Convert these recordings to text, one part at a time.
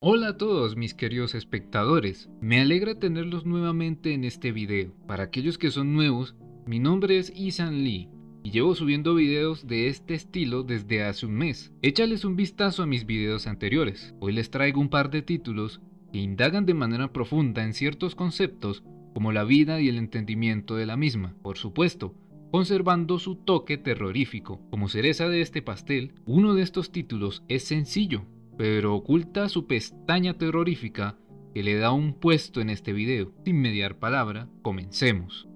Hola a todos mis queridos espectadores, me alegra tenerlos nuevamente en este video. Para aquellos que son nuevos, mi nombre es Isan Lee y llevo subiendo videos de este estilo desde hace un mes. Échales un vistazo a mis videos anteriores. Hoy les traigo un par de títulos que indagan de manera profunda en ciertos conceptos como la vida y el entendimiento de la misma. Por supuesto, conservando su toque terrorífico. Como cereza de este pastel, uno de estos títulos es sencillo, pero oculta su pestaña terrorífica que le da un puesto en este video. Sin mediar palabra, comencemos.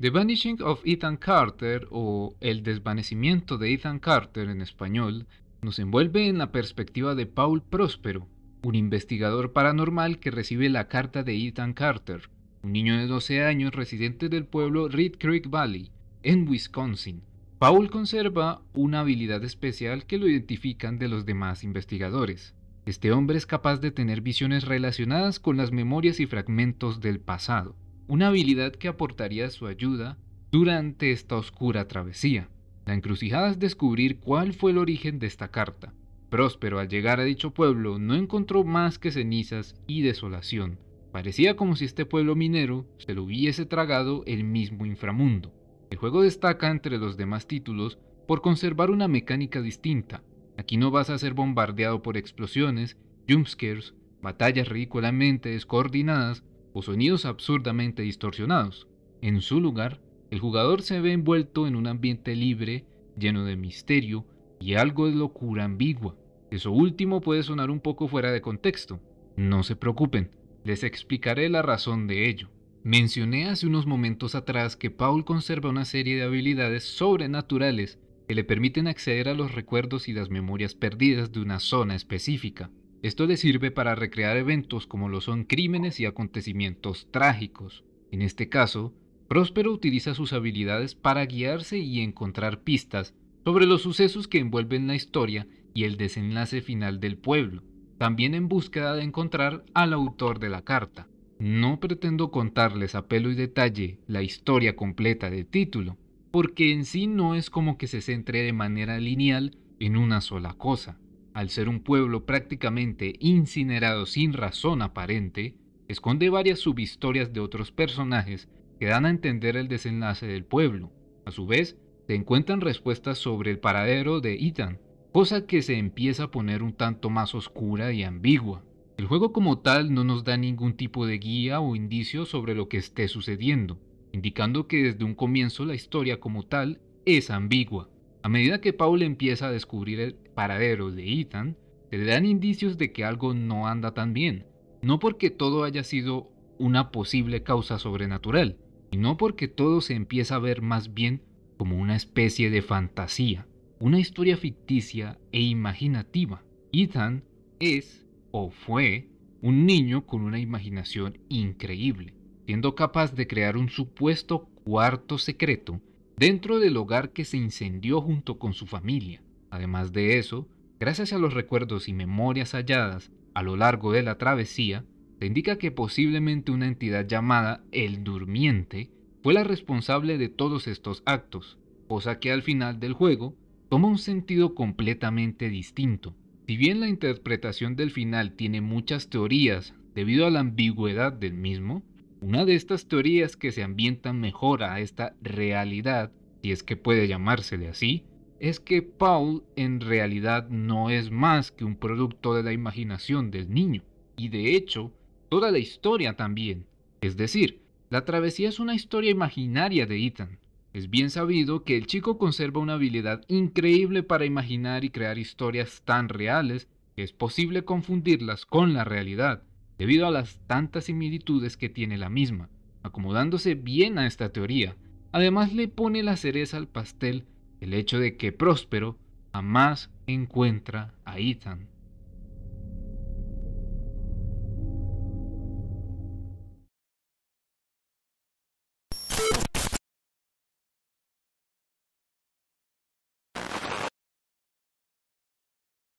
The Vanishing of Ethan Carter o El desvanecimiento de Ethan Carter en español nos envuelve en la perspectiva de Paul Próspero, un investigador paranormal que recibe la carta de Ethan Carter, un niño de 12 años residente del pueblo Red Creek Valley, en Wisconsin. Paul conserva una habilidad especial que lo identifican de los demás investigadores. Este hombre es capaz de tener visiones relacionadas con las memorias y fragmentos del pasado, una habilidad que aportaría su ayuda durante esta oscura travesía. La encrucijada es descubrir cuál fue el origen de esta carta. Próspero al llegar a dicho pueblo no encontró más que cenizas y desolación. Parecía como si este pueblo minero se lo hubiese tragado el mismo inframundo. El juego destaca entre los demás títulos por conservar una mecánica distinta. Aquí no vas a ser bombardeado por explosiones, jumpscares, batallas ridículamente descoordinadas o sonidos absurdamente distorsionados. En su lugar, el jugador se ve envuelto en un ambiente libre, lleno de misterio y algo de locura ambigua. Eso último puede sonar un poco fuera de contexto. No se preocupen, les explicaré la razón de ello. Mencioné hace unos momentos atrás que Paul conserva una serie de habilidades sobrenaturales que le permiten acceder a los recuerdos y las memorias perdidas de una zona específica. Esto le sirve para recrear eventos como lo son crímenes y acontecimientos trágicos. En este caso, Próspero utiliza sus habilidades para guiarse y encontrar pistas sobre los sucesos que envuelven la historia y el desenlace final del pueblo, también en búsqueda de encontrar al autor de la carta. No pretendo contarles a pelo y detalle la historia completa de título, porque en sí no es como que se centre de manera lineal en una sola cosa. Al ser un pueblo prácticamente incinerado sin razón aparente, esconde varias subhistorias de otros personajes que dan a entender el desenlace del pueblo. A su vez, se encuentran respuestas sobre el paradero de Ethan, cosa que se empieza a poner un tanto más oscura y ambigua. El juego como tal no nos da ningún tipo de guía o indicio sobre lo que esté sucediendo, indicando que desde un comienzo la historia como tal es ambigua. A medida que Paul empieza a descubrir el paradero de Ethan, se le dan indicios de que algo no anda tan bien, no porque todo haya sido una posible causa sobrenatural, y no porque todo se empieza a ver más bien como una especie de fantasía, una historia ficticia e imaginativa. Ethan es o fue un niño con una imaginación increíble, siendo capaz de crear un supuesto cuarto secreto dentro del hogar que se incendió junto con su familia. Además de eso, gracias a los recuerdos y memorias halladas a lo largo de la travesía, se indica que posiblemente una entidad llamada el Durmiente fue la responsable de todos estos actos, cosa que al final del juego toma un sentido completamente distinto. Si bien la interpretación del final tiene muchas teorías debido a la ambigüedad del mismo, una de estas teorías que se ambientan mejor a esta realidad, si es que puede llamársele así, es que Paul en realidad no es más que un producto de la imaginación del niño, y de hecho toda la historia también. Es decir, la travesía es una historia imaginaria de Ethan. Es bien sabido que el chico conserva una habilidad increíble para imaginar y crear historias tan reales que es posible confundirlas con la realidad, debido a las tantas similitudes que tiene la misma, acomodándose bien a esta teoría. Además le pone la cereza al pastel el hecho de que Próspero jamás encuentra a Ethan.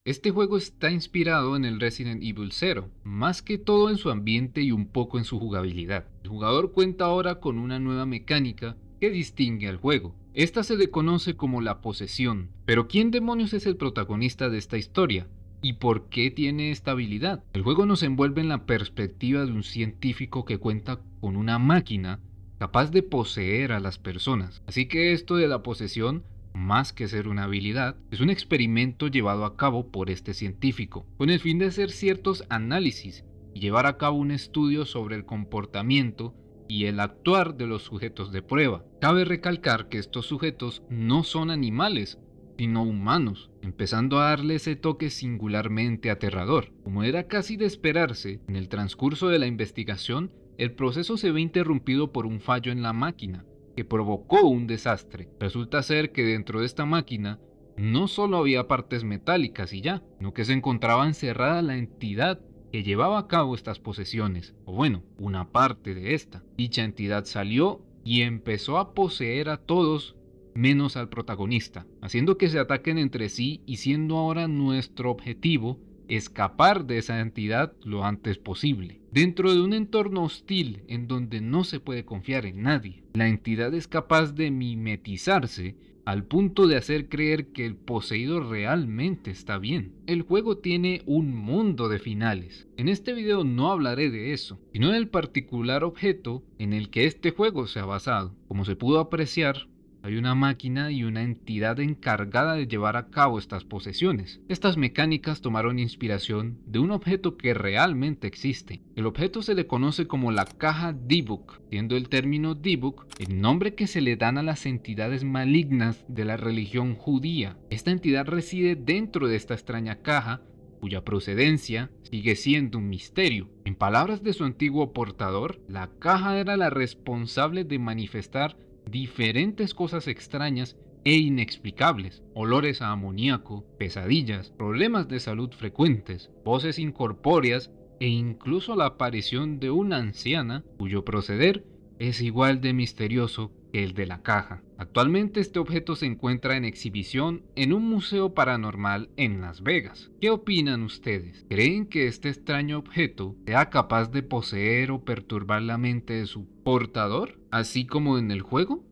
Este juego está inspirado en el Resident Evil 0, más que todo en su ambiente y un poco en su jugabilidad. El jugador cuenta ahora con una nueva mecánica que distingue al juego. Esta se le conoce como la posesión, pero ¿quién demonios es el protagonista de esta historia? ¿Y por qué tiene esta habilidad? El juego nos envuelve en la perspectiva de un científico que cuenta con una máquina capaz de poseer a las personas. Así que esto de la posesión más que ser una habilidad, es un experimento llevado a cabo por este científico, con el fin de hacer ciertos análisis y llevar a cabo un estudio sobre el comportamiento y el actuar de los sujetos de prueba. Cabe recalcar que estos sujetos no son animales, sino humanos, empezando a darle ese toque singularmente aterrador. Como era casi de esperarse, en el transcurso de la investigación, el proceso se ve interrumpido por un fallo en la máquina, que provocó un desastre. Resulta ser que dentro de esta máquina no solo había partes metálicas y ya, sino que se encontraba encerrada la entidad que llevaba a cabo estas posesiones, o bueno, una parte de esta. Dicha entidad salió y empezó a poseer a todos menos al protagonista, haciendo que se ataquen entre sí y siendo ahora nuestro objetivo escapar de esa entidad lo antes posible. Dentro de un entorno hostil en donde no se puede confiar en nadie, la entidad es capaz de mimetizarse al punto de hacer creer que el poseído realmente está bien. El juego tiene un mundo de finales. En este video no hablaré de eso, sino del particular objeto en el que este juego se ha basado. Como se pudo apreciar, hay una máquina y una entidad encargada de llevar a cabo estas posesiones. Estas mecánicas tomaron inspiración de un objeto que realmente existe. El objeto se le conoce como la caja d siendo el término d el nombre que se le dan a las entidades malignas de la religión judía. Esta entidad reside dentro de esta extraña caja cuya procedencia sigue siendo un misterio. En palabras de su antiguo portador, la caja era la responsable de manifestar diferentes cosas extrañas e inexplicables, olores a amoníaco, pesadillas, problemas de salud frecuentes, voces incorpóreas e incluso la aparición de una anciana cuyo proceder es igual de misterioso el de la caja. Actualmente este objeto se encuentra en exhibición en un museo paranormal en Las Vegas. ¿Qué opinan ustedes? ¿Creen que este extraño objeto sea capaz de poseer o perturbar la mente de su portador, así como en el juego?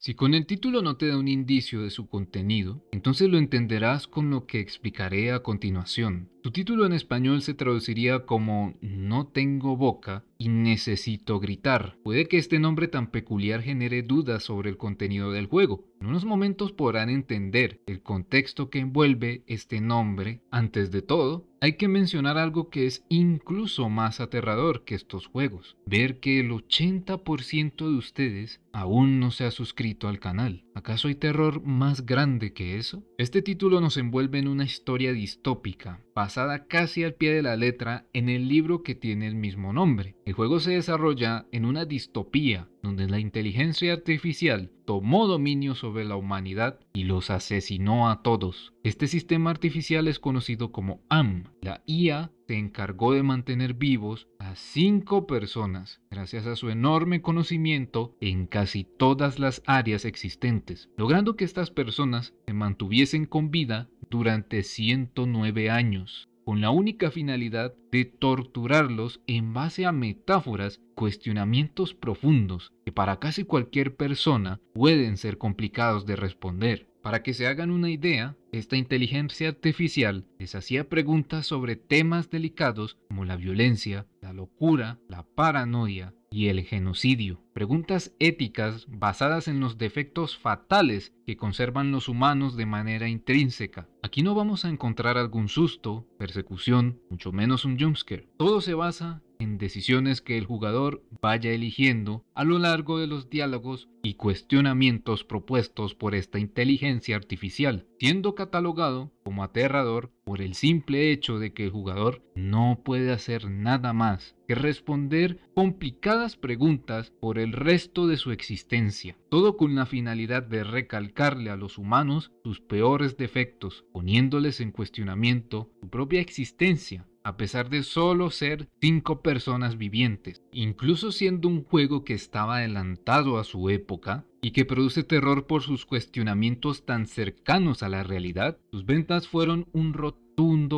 Si con el título no te da un indicio de su contenido, entonces lo entenderás con lo que explicaré a continuación. Su título en español se traduciría como No tengo boca y Necesito Gritar. Puede que este nombre tan peculiar genere dudas sobre el contenido del juego. En unos momentos podrán entender el contexto que envuelve este nombre. Antes de todo, hay que mencionar algo que es incluso más aterrador que estos juegos. Ver que el 80% de ustedes aún no se ha suscrito al canal. ¿Acaso hay terror más grande que eso? Este título nos envuelve en una historia distópica, basada casi al pie de la letra en el libro que tiene el mismo nombre. El juego se desarrolla en una distopía donde la inteligencia artificial tomó dominio sobre la humanidad y los asesinó a todos. Este sistema artificial es conocido como AM. La IA se encargó de mantener vivos a cinco personas gracias a su enorme conocimiento en casi todas las áreas existentes, logrando que estas personas se mantuviesen con vida durante 109 años con la única finalidad de torturarlos en base a metáforas, cuestionamientos profundos que para casi cualquier persona pueden ser complicados de responder. Para que se hagan una idea, esta inteligencia artificial les hacía preguntas sobre temas delicados como la violencia, la locura, la paranoia, y el genocidio. Preguntas éticas basadas en los defectos fatales que conservan los humanos de manera intrínseca. Aquí no vamos a encontrar algún susto, persecución, mucho menos un jumpscare. Todo se basa en decisiones que el jugador vaya eligiendo a lo largo de los diálogos y cuestionamientos propuestos por esta inteligencia artificial siendo catalogado como aterrador por el simple hecho de que el jugador no puede hacer nada más que responder complicadas preguntas por el resto de su existencia, todo con la finalidad de recalcarle a los humanos sus peores defectos, poniéndoles en cuestionamiento su propia existencia a pesar de solo ser cinco personas vivientes. Incluso siendo un juego que estaba adelantado a su época, y que produce terror por sus cuestionamientos tan cercanos a la realidad, sus ventas fueron un rotundo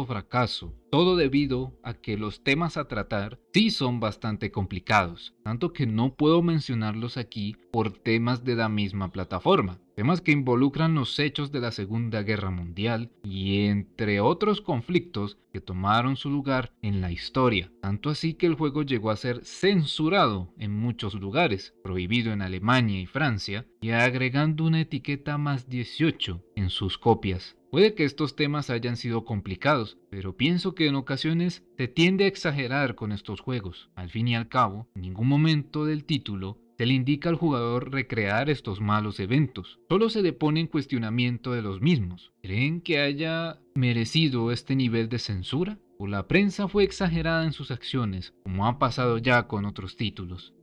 fracaso, todo debido a que los temas a tratar sí son bastante complicados, tanto que no puedo mencionarlos aquí por temas de la misma plataforma, temas que involucran los hechos de la Segunda Guerra Mundial y entre otros conflictos que tomaron su lugar en la historia, tanto así que el juego llegó a ser censurado en muchos lugares, prohibido en Alemania y Francia, y agregando una etiqueta más 18 en sus copias. Puede que estos temas hayan sido complicados, pero pienso que en ocasiones se tiende a exagerar con estos juegos. Al fin y al cabo, en ningún momento del título se le indica al jugador recrear estos malos eventos, solo se le pone en cuestionamiento de los mismos. ¿Creen que haya merecido este nivel de censura? ¿O la prensa fue exagerada en sus acciones, como ha pasado ya con otros títulos?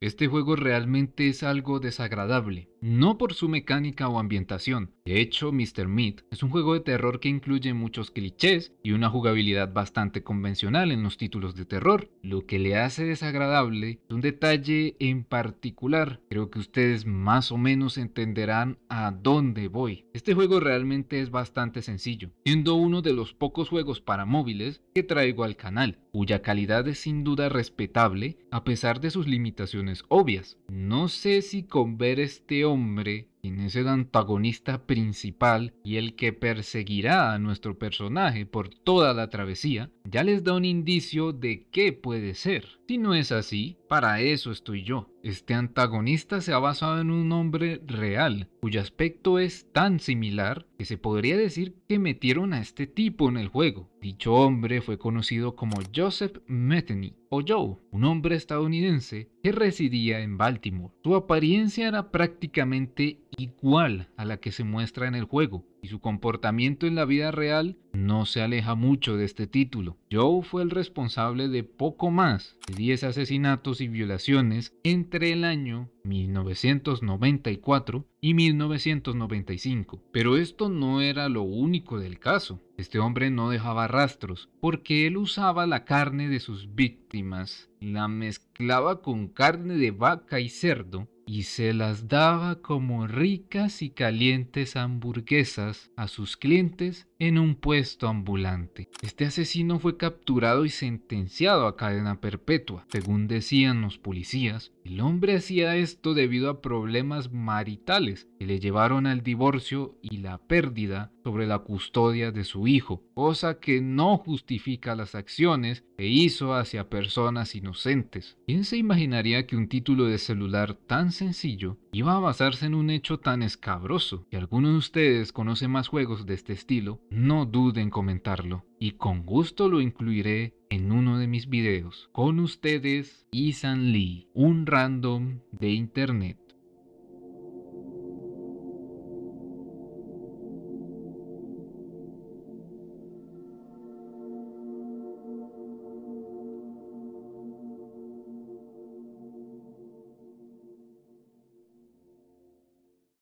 Este juego realmente es algo desagradable, no por su mecánica o ambientación. De hecho, Mr. Meat es un juego de terror que incluye muchos clichés y una jugabilidad bastante convencional en los títulos de terror. Lo que le hace desagradable es un detalle en particular. Creo que ustedes más o menos entenderán a dónde voy. Este juego realmente es bastante sencillo, siendo uno de los pocos juegos para móviles que traigo al canal, cuya calidad es sin duda respetable a pesar de sus limitaciones obvias. No sé si con ver este hombre, quien es el antagonista principal y el que perseguirá a nuestro personaje por toda la travesía, ya les da un indicio de qué puede ser. Si no es así, para eso estoy yo, este antagonista se ha basado en un hombre real, cuyo aspecto es tan similar que se podría decir que metieron a este tipo en el juego. Dicho hombre fue conocido como Joseph Metheny o Joe, un hombre estadounidense que residía en Baltimore. Su apariencia era prácticamente igual a la que se muestra en el juego, y su comportamiento en la vida real no se aleja mucho de este título. Joe fue el responsable de poco más de 10 asesinatos y violaciones entre el año 1994 y 1995. Pero esto no era lo único del caso. Este hombre no dejaba rastros porque él usaba la carne de sus víctimas, la mezclaba con carne de vaca y cerdo y se las daba como ricas y calientes hamburguesas a sus clientes en un puesto ambulante. Este asesino fue capturado y sentenciado a cadena perpetua. Según decían los policías, el hombre hacía esto debido a problemas maritales que le llevaron al divorcio y la pérdida sobre la custodia de su hijo, cosa que no justifica las acciones que hizo hacia personas inocentes. ¿Quién se imaginaría que un título de celular tan sencillo iba a basarse en un hecho tan escabroso? Si alguno de ustedes conoce más juegos de este estilo, no duden en comentarlo y con gusto lo incluiré en uno de mis videos. Con ustedes, Isan Lee, un random de internet.